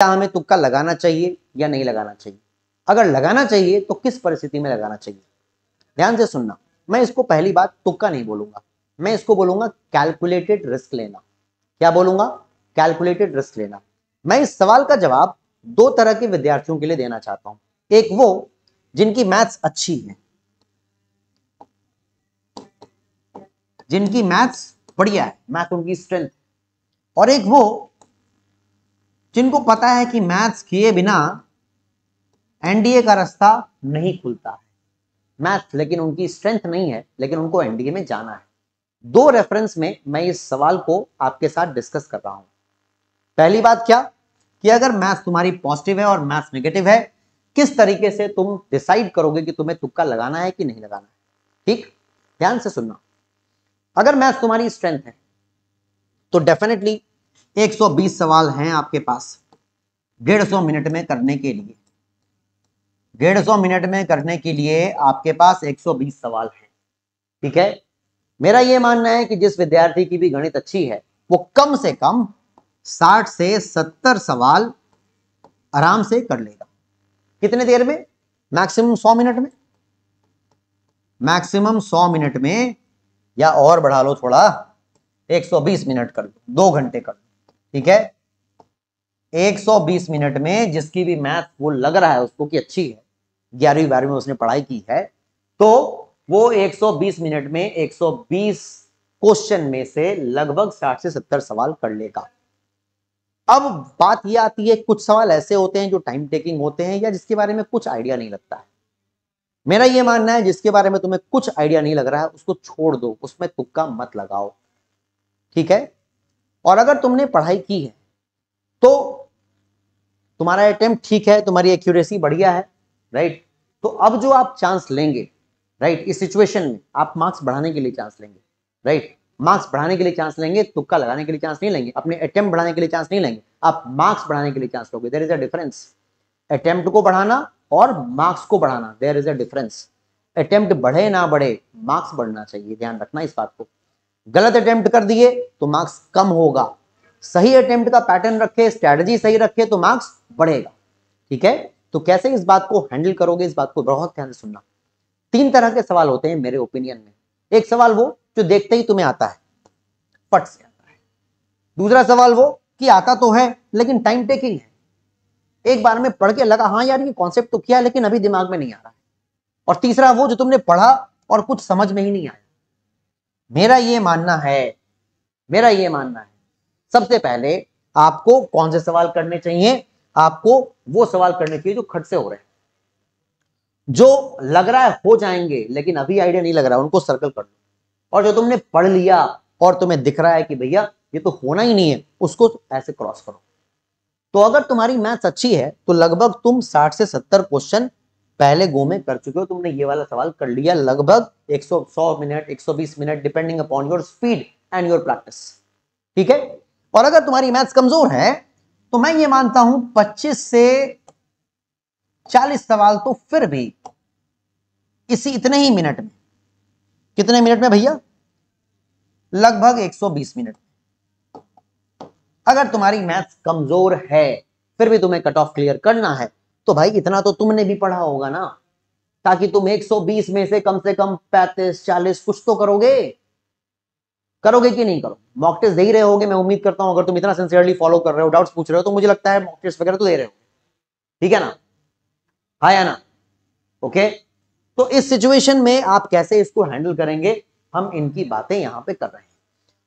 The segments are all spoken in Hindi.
क्या हमें तुक्का लगाना चाहिए या नहीं लगाना चाहिए अगर लगाना चाहिए तो किस परिस्थिति में लगाना चाहिए ध्यान से सुनना मैं इसको पहली बात तुक्का नहीं बोलूंगा मैं इसको बोलूंगा कैलकुलेटेड रिस्क लेना क्या बोलूंगा कैलकुलेटेड रिस्क लेना मैं इस सवाल का जवाब दो तरह के विद्यार्थियों के लिए देना चाहता हूं एक वो जिनकी मैथ्स अच्छी है जिनकी मैथ्स बढ़िया है मैथ उनकी स्ट्रेंथ और एक वो जिनको पता है कि मैथ्स किए बिना एनडीए का रास्ता नहीं खुलता है मैथ्स लेकिन उनकी स्ट्रेंथ नहीं है लेकिन उनको एनडीए में जाना है दो रेफरेंस में मैं इस सवाल को आपके साथ डिस्कस कर रहा हूं पहली बात क्या कि अगर मैथ्स तुम्हारी पॉजिटिव है और मैथ्स नेगेटिव है किस तरीके से तुम डिसाइड करोगे कि तुम्हें तुक्का लगाना है कि नहीं लगाना है ठीक ध्यान से सुनना अगर मैथ्स तुम्हारी स्ट्रेंथ है तो डेफिनेटली 120 सवाल हैं आपके पास डेढ़ सौ मिनट में करने के लिए डेढ़ सौ मिनट में करने के लिए आपके पास 120 सवाल हैं ठीक है मेरा यह मानना है कि जिस विद्यार्थी की भी गणित अच्छी है वो कम से कम 60 से 70 सवाल आराम से कर लेगा कितने देर में मैक्सिमम 100 मिनट में मैक्सिमम 100 मिनट में या और बढ़ा लो थोड़ा 120 मिनट कर लो दो घंटे कर लो ठीक है 120 मिनट में जिसकी भी मैथ वो लग रहा है उसको कि अच्छी है ग्यारहवीं बारहवीं में उसने पढ़ाई की है तो वो 120 मिनट में 120 क्वेश्चन में से लगभग 60 से 70 सवाल कर लेगा अब बात यह आती है कुछ सवाल ऐसे होते हैं जो टाइम टेकिंग होते हैं या जिसके बारे में कुछ आइडिया नहीं लगता है मेरा ये मानना है जिसके बारे में तुम्हें कुछ आइडिया नहीं लग रहा है उसको छोड़ दो उसमें तुक्का मत लगाओ ठीक है और अगर तुमने पढ़ाई की है तो तुम्हारा अटेम्प्ट ठीक है तुम्हारी एक्यूरेसी बढ़िया है राइट तो अब जो आप चांस लेंगे राइट इस सिचुएशन में आप मार्क्स बढ़ाने के लिए चांस लेंगे राइट मार्क्स बढ़ाने के लिए चांस लेंगे तुक्का लगाने के लिए चांस नहीं लेंगे अपने अटेम्प्ट बढ़ाने के लिए चांस नहीं लेंगे आप मार्क्स बढ़ाने के लिए चांस लोगे there is a difference attempt को बढ़ाना और मार्क्स को बढ़ाना there is a difference attempt बढ़े ना बढ़े मार्क्स बढ़ना चाहिए ध्यान रखना इस बात को गलत अटेम्प्ट कर दिए तो मार्क्स कम होगा सही अटेम्प्ट का पैटर्न रखे स्ट्रैटेजी सही रखे तो मार्क्स बढ़ेगा ठीक है तो कैसे इस बात को हैंडल करोगे इस बात को बहुत ध्यान से सुनना तीन तरह के सवाल होते हैं मेरे ओपिनियन में एक सवाल वो जो देखते ही तुम्हें आता है फट से आता है दूसरा सवाल वो कि आता तो है लेकिन टाइम टेकिंग है एक बार में पढ़ के लगा हाँ यार ये कॉन्सेप्ट तो किया लेकिन अभी दिमाग में नहीं आ रहा है और तीसरा वो जो तुमने पढ़ा और कुछ समझ में ही नहीं आया मेरा ये मानना है मेरा ये मानना है सबसे पहले आपको कौन से सवाल करने चाहिए आपको वो सवाल करने चाहिए जो खट से हो रहे हैं जो लग रहा है हो जाएंगे लेकिन अभी आइडिया नहीं लग रहा है उनको सर्कल कर लो और जो तुमने पढ़ लिया और तुम्हें दिख रहा है कि भैया ये तो होना ही नहीं है उसको ऐसे क्रॉस करो तो अगर तुम्हारी मैथ अच्छी है तो लगभग तुम 60 से 70 क्वेश्चन पहले गो में कर चुके हो तुमने ये वाला सवाल कर लिया लगभग 100 100 minute 120 minute depending upon your speed and your practice ठीक है और अगर तुम्हारी मैथ्स कमजोर है तो मैं ये मानता हूं 25 से 40 सवाल तो फिर भी इसी इतने ही मिनट में कितने मिनट में भैया लगभग 120 मिनट अगर तुम्हारी मैथ्स कमजोर है फिर भी तुम्हें कट ऑफ क्लियर करना है तो भाई इतना तो तुमने भी पढ़ा होगा ना ताकि तुम 120 में से कम से कम 35 40 कुछ तो करोगे करोगे कि नहीं करो मॉक टेस्ट दे ही रहे होगे मैं उम्मीद करता हूं अगर तुम इतना सिंसियरली फॉलो कर रहे हो डाउट्स पूछ रहे हो तो मुझे लगता है मॉक टेस्ट वगैरह तो दे रहे हो ठीक है ना हाँ या ना ओके तो इस सिचुएशन में आप कैसे इसको हैंडल करेंगे हम इनकी बातें यहां पे कर रहे हैं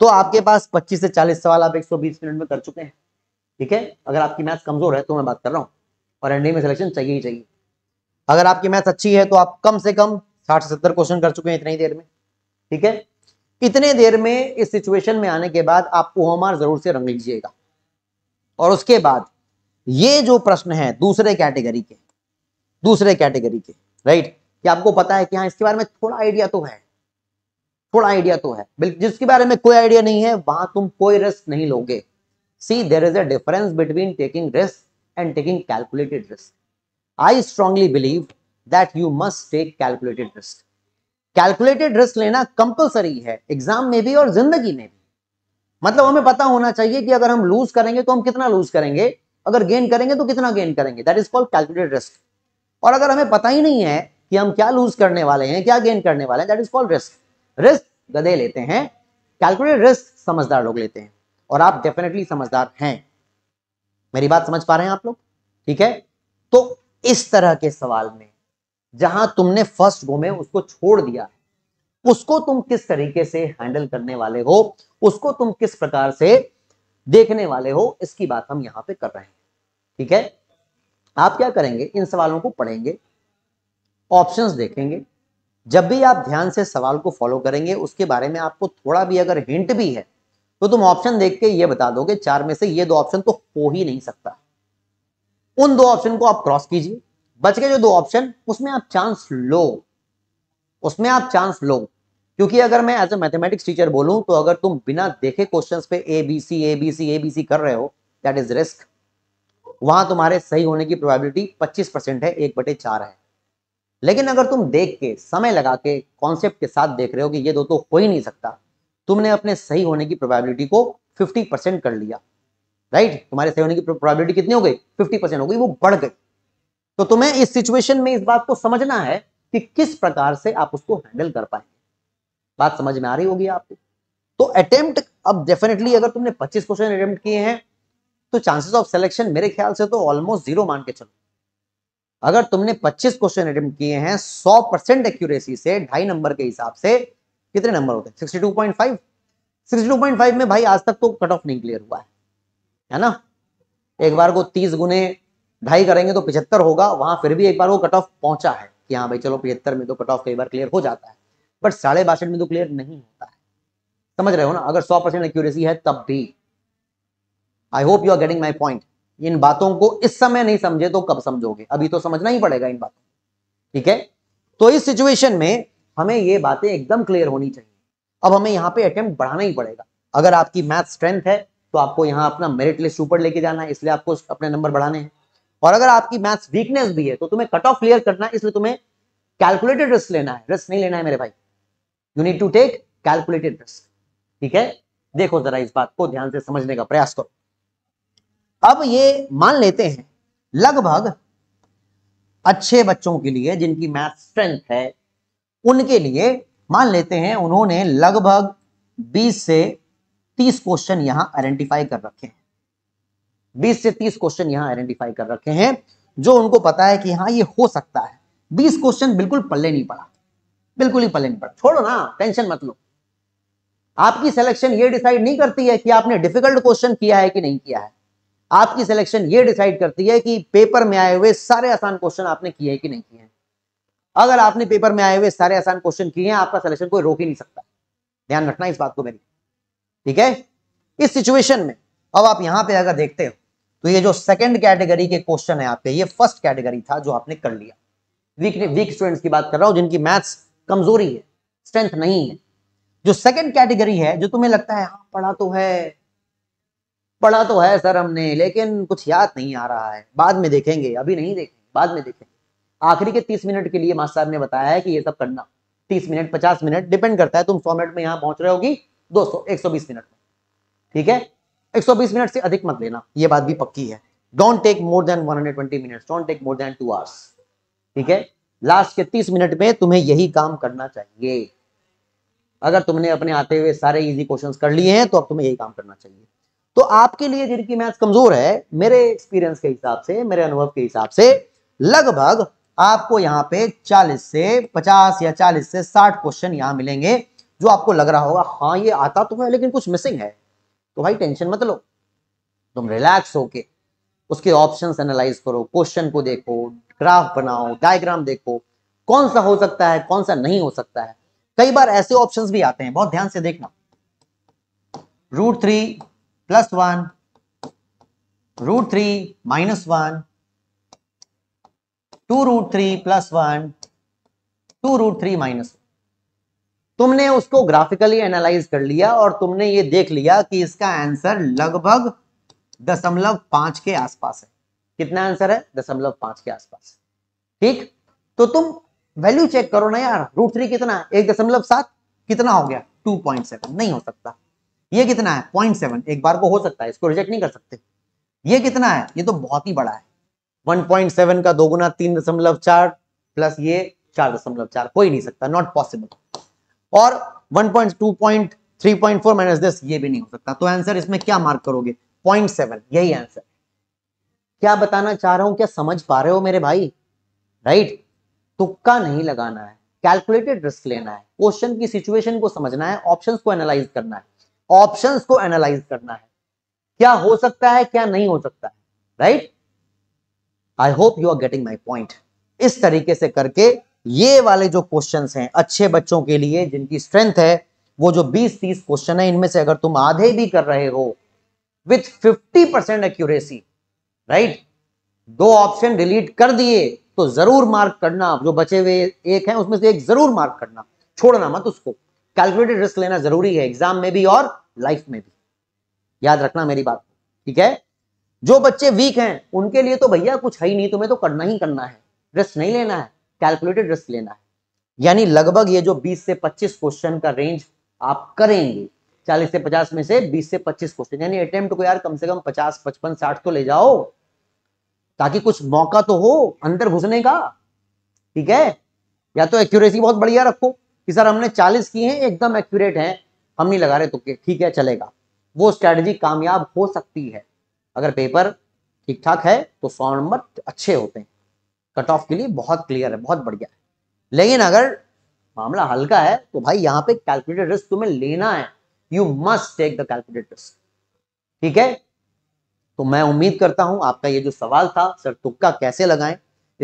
तो आपके पास 25 से 40 सवाल आप 120 मिनट में कर चुके हैं ठीक है अगर आपकी मैथ कमजोर है तो मैं बात कर रहा हूं और एनडीए में सिलेक्शन चाहिए ही चाहिए अगर आपकी मैथ अच्छी है तो आप कम से कम साठ से सत्तर क्वेश्चन कर चुके हैं इतनी देर में ठीक है इतने देर में इस सिचुएशन में आने के बाद आप ओहमार जरूर से रंग लीजिएगा और उसके बाद ये जो प्रश्न है दूसरे कैटेगरी के दूसरे कैटेगरी के राइट कि आपको पता है कि हाँ इसके बारे में थोड़ा आइडिया तो है थोड़ा आइडिया तो है जिसके बारे में कोई आइडिया नहीं है वहां तुम कोई रिस्क नहीं लोगे see there is a difference between taking risk and taking calculated risk. I strongly believe that you must take calculated risk. Calculated risk लेना कंपलसरी है एग्जाम में भी और जिंदगी में भी मतलब हमें पता होना चाहिए कि अगर हम लूज करेंगे तो हम कितना लूज करेंगे अगर गेन करेंगे तो कितना गेन करेंगे that is called calculated risk और अगर हमें पता ही नहीं है कि हम क्या लूज करने वाले हैं क्या गेन करने वाले हैं that is called risk risk गधे लेते हैं कैलकुलेटेड रिस्क समझदार लोग लेते हैं और आप डेफिनेटली समझदार हैं मेरी बात समझ पा रहे हैं आप लोग ठीक है तो इस तरह के सवाल में जहां तुमने फर्स्ट गो में उसको छोड़ दिया उसको तुम किस तरीके से हैंडल करने वाले हो उसको तुम किस प्रकार से देखने वाले हो इसकी बात हम यहां पे कर रहे हैं ठीक है आप क्या करेंगे इन सवालों को पढ़ेंगे ऑप्शंस देखेंगे जब भी आप ध्यान से सवाल को फॉलो करेंगे उसके बारे में आपको थोड़ा भी अगर हिंट भी है तो तुम ऑप्शन देख के ये बता दोगे चार में से ये दो ऑप्शन तो हो ही नहीं सकता उन दो ऑप्शन को आप क्रॉस कीजिए बच के जो दो ऑप्शन उसमें आप चांस लो उसमें आप चांस लो क्योंकि अगर मैं एज ए मैथमेटिक्स टीचर बोलूं तो अगर तुम बिना देखे क्वेश्चन पे A B C A B C A B C कर रहे हो दैट इज रिस्क वहां तुम्हारे सही होने की प्रोबेबिलिटी 25 परसेंट है एक बटे चार है लेकिन अगर तुम देख के समय लगा के कॉन्सेप्ट के साथ देख रहे हो कि ये दो तो हो ही नहीं सकता तुमने अपने सही होने की प्रोबेबिलिटी को 50 परसेंट कर लिया राइट तुम्हारे सही होने की प्रोबेबिलिटी कितनी हो गई 50 परसेंट हो गई वो बढ़ गई तो तुम्हें इस सिचुएशन में इस बात को समझना है कि किस प्रकार से आप उसको हैंडल कर पाए बात समझ में आ रही होगी आपको तो अटेम्प्ट अब डेफिनेटली अगर तुमने पच्चीस क्वेश्चन अटेम्प्ट किए हैं तो चांसेस ऑफ सिलेक्शन मेरे ख्याल से तो ऑलमोस्ट जीरो मान के चलो अगर तुमने 25 क्वेश्चन अटेम्प्ट किए हैं 100 परसेंट एक्यूरेसी से ढाई नंबर के हिसाब से कितने नंबर होते हैं 62.5 62.5 में भाई आज तक तो कट ऑफ नहीं क्लियर हुआ है है ना एक बार को तीस गुने ढाई करेंगे तो पिछहत्तर होगा वहां फिर भी एक बार वो कट ऑफ पहुंचा है कि हाँ भाई चलो पिछहत्तर में तो कट ऑफ कई बार क्लियर हो जाता है बट साढ़े बासठ में तो क्लियर नहीं होता है समझ रहे हो ना अगर सौ परसेंट एक्यूरेसी है तब भी I hope you are getting my point इन बातों को इस समय नहीं समझे तो कब समझोगे अभी तो समझना ही पड़ेगा इन बातों ठीक है तो इस सिचुएशन में हमें ये बातें एकदम क्लियर होनी चाहिए अब हमें यहाँ पे अटेम्प्ट बढ़ाना ही पड़ेगा अगर आपकी मैथ स्ट्रेंथ है तो आपको यहाँ अपना मेरिट लिस्ट ऊपर लेके जाना है इसलिए आपको अपने नंबर बढ़ाने हैं और अगर आपकी मैथ्स वीकनेस भी है तो तुम्हें कट ऑफ क्लियर करना है इसलिए तुम्हें कैलकुलेटेड रिस्क लेना है रिस्क नहीं लेना है मेरे भाई you need to take calculated risk ठीक है देखो जरा इस बात को ध्यान से समझने का प्रयास करो अब ये मान लेते हैं लगभग अच्छे बच्चों के लिए जिनकी मैथ स्ट्रेंथ है उनके लिए मान लेते हैं उन्होंने लगभग 20 से 30 क्वेश्चन यहां आइडेंटिफाई कर रखे हैं 20 से 30 क्वेश्चन यहां आइडेंटिफाई कर रखे हैं जो उनको पता है कि हाँ ये हो सकता है 20 क्वेश्चन बिल्कुल पल्ले नहीं पड़ा बिल्कुल ही पल्ले नहीं पड़ा छोड़ो ना टेंशन मत लो आपकी सिलेक्शन ये डिसाइड नहीं करती है कि आपने डिफिकल्ट क्वेश्चन किया है कि नहीं किया है आपकी सिलेक्शन ये डिसाइड करती है कि पेपर में आए हुए सारे आसान क्वेश्चन आपने किए हैं कि नहीं किए हैं अगर आपने पेपर में आए हुए सारे आसान क्वेश्चन किए हैं आपका सिलेक्शन कोई रोक ही नहीं सकता ध्यान रखना इस बात को मेरी ठीक है इस सिचुएशन में अब आप यहां पे अगर देखते हो तो ये जो सेकंड कैटेगरी के क्वेश्चन है आपके ये फर्स्ट कैटेगरी था जो आपने कर लिया वीक वीक स्टूडेंट्स की बात कर रहा हूं जिनकी मैथ्स कमजोरी है स्ट्रेंथ नहीं है जो सेकंड कैटेगरी है जो तुम्हें लगता है हाँ पढ़ा तो है पढ़ा तो है सर हमने लेकिन कुछ याद नहीं आ रहा है बाद में देखेंगे अभी नहीं देखेंगे बाद में देखेंगे आखिरी के तीस मिनट के लिए मास्टर साहब ने बताया है कि ये सब करना तीस मिनट पचास मिनट डिपेंड करता है तुम सौ मिनट में यहां पहुंच रहे होगी दोस्तों एक सौ बीस मिनट में ठीक है एक सौ बीस मिनट से अधिक मत लेना ये बात भी पक्की है don't take more than one hundred twenty minute don't take more than two hours ठीक है लास्ट के तीस मिनट में तुम्हें यही काम करना चाहिए अगर तुमने अपने आते हुए सारे इजी क्वेश्चंस कर लिए हैं तो अब तुम्हें यही काम करना चाहिए तो आपके लिए जिनकी मैथ्स कमजोर है मेरे एक्सपीरियंस के हिसाब से मेरे अनुभव के हिसाब से लगभग आपको यहाँ पे 40 से 50 या 40 से 60 क्वेश्चन यहाँ मिलेंगे जो आपको लग रहा होगा हाँ ये आता तो है लेकिन कुछ मिसिंग है तो भाई टेंशन मत लो तुम रिलैक्स होके उसके ऑप्शंस एनालाइज करो क्वेश्चन को देखो ग्राफ बनाओ डायग्राम देखो कौन सा हो सकता है कौन सा नहीं हो सकता है कई बार ऐसे ऑप्शन भी आते हैं बहुत ध्यान से देखना root three plus one root three minus one two root three plus one two root three minus तुमने उसको ग्राफिकली एनालाइज कर लिया और तुमने ये देख लिया कि इसका आंसर लगभग दशमलव पांच के आसपास है कितना आंसर है दशमलव पांच के आसपास ठीक तो तुम वैल्यू चेक करो ना यार रूट थ्री कितना एक दशमलव सात कितना हो गया टू पॉइंट सेवन नहीं हो सकता ये कितना है पॉइंट सेवन एक बार को हो सकता है इसको रिजेक्ट नहीं कर सकते ये कितना है ये तो बहुत ही बड़ा है 1.7 का दोगुना तीन दशमलव चार प्लस ये चार दशमलव चार कोई नहीं सकता नॉट पॉसिबल और 1.2.3.4 माइनस दस ये भी नहीं हो सकता तो आंसर इसमें क्या मार्क करोगे 0.7 यही आंसर क्या बताना चाह रहा हूं क्या समझ पा रहे हो मेरे भाई राइट तुक्का नहीं लगाना है कैलकुलेटेड रिस्क लेना है क्वेश्चन की सिचुएशन को समझना है ऑप्शन को एनालाइज करना है ऑप्शन को एनालाइज करना है क्या हो सकता है क्या नहीं हो सकता है right I hope you are getting my point इस तरीके से करके ये वाले जो क्वेश्चन हैं अच्छे बच्चों के लिए जिनकी स्ट्रेंथ है वो जो 20-30 क्वेश्चन है इनमें से अगर तुम आधे भी कर रहे हो विथ 50 परसेंट एक्यूरेसी राइट दो ऑप्शन डिलीट कर दिए तो जरूर मार्क करना जो बचे हुए एक है उसमें से एक जरूर मार्क करना छोड़ना मत उसको कैलकुलेटेड रिस्क लेना जरूरी है एग्जाम में भी और लाइफ में भी याद रखना मेरी बात ठीक है जो बच्चे वीक हैं उनके लिए तो भैया कुछ है ही नहीं तुम्हें तो करना ही करना है रिस्क नहीं लेना है कैलकुलेटेड रिस्क लेना है यानी लगभग ये जो 20 से 25 क्वेश्चन का रेंज आप करेंगे 40 से 50 में से 20 से 25 क्वेश्चन यानी अटेम्प्ट को यार कम से कम 50 55 60 तो ले जाओ ताकि कुछ मौका तो हो अंदर घुसने का ठीक है या तो एक्यूरेसी बहुत बढ़िया रखो कि सर हमने चालीस किए है एकदम एक्यूरेट है हम नहीं लगा रहे तो ठीक है चलेगा वो स्ट्रेटेजी कामयाब हो सकती है अगर पेपर ठीक ठाक है तो सौ नंबर अच्छे होते हैं कट ऑफ के लिए बहुत क्लियर है बहुत बढ़िया है लेकिन अगर मामला हल्का है तो भाई यहाँ पे कैलकुलेटेड रिस्क तुम्हें लेना है you must take the calculated risk ठीक है तो मैं उम्मीद करता हूं आपका ये जो सवाल था सर तुक्का कैसे लगाएं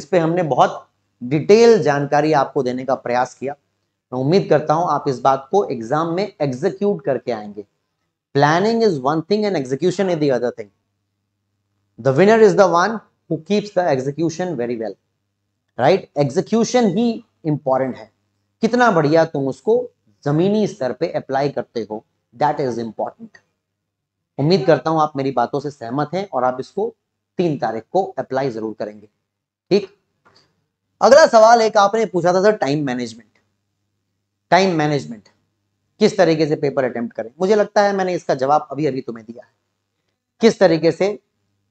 इस पर हमने बहुत डिटेल जानकारी आपको देने का प्रयास किया मैं उम्मीद करता हूं आप इस बात को एग्जाम में एग्जीक्यूट करके आएंगे planning is one thing and execution is the other thing the winner is the one who keeps the execution very well right execution ही इंपॉर्टेंट है कितना बढ़िया तुम उसको जमीनी स्तर पे अप्लाई करते हो दैट इज इंपॉर्टेंट उम्मीद करता हूं आप मेरी बातों से सहमत हैं और आप इसको तीन तारीख को अप्लाई जरूर करेंगे ठीक अगला सवाल एक आपने पूछा था sir time management time management किस तरीके से पेपर अटेम्प्ट करें मुझे लगता है मैंने इसका जवाब अभी अभी तुम्हें दिया है किस तरीके से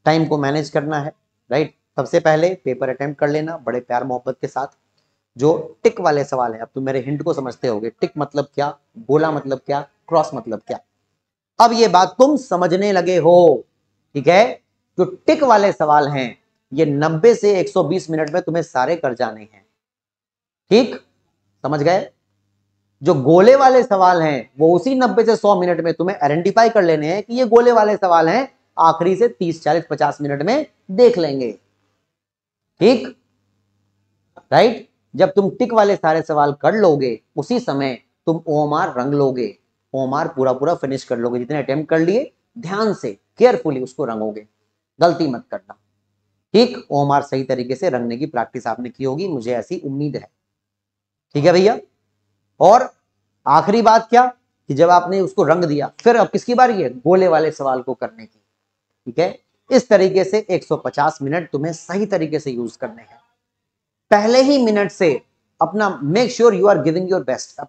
टाइम को मैनेज करना है राइट सबसे पहले पेपर अटेम्प्ट कर लेना बड़े प्यार मोहब्बत के साथ जो टिक वाले सवाल है अब तुम तो मेरे हिंट को समझते होगे टिक मतलब क्या गोला मतलब क्या क्रॉस मतलब क्या अब ये बात तुम समझने लगे हो ठीक है जो टिक वाले सवाल हैं ये 90 से 120 मिनट में तुम्हें सारे कर जाने हैं ठीक समझ गए जो गोले वाले सवाल हैं वो उसी 90 से 100 मिनट में तुम्हें आइडेंटिफाई कर लेने हैं कि ये गोले वाले सवाल हैं आखिरी से तीस चालीस पचास मिनट में देख लेंगे ठीक राइट जब तुम टिक वाले सारे सवाल कर लोगे उसी समय तुम ओ रंग लोगे ओ पूरा पूरा फिनिश कर लोगे जितने अटेम्प्ट कर लिए ध्यान से केयरफुली उसको रंगोगे गलती मत करना ठीक ओ सही तरीके से रंगने की प्रैक्टिस आपने की होगी मुझे ऐसी उम्मीद है ठीक है भैया और आखिरी बात क्या कि जब आपने उसको रंग दिया फिर अब किसकी बारी है गोले वाले सवाल को करने की ठीक है इस तरीके से 150 मिनट तुम्हें सही तरीके से यूज करने हैं पहले ही मिनट से अपना make sure you are giving your best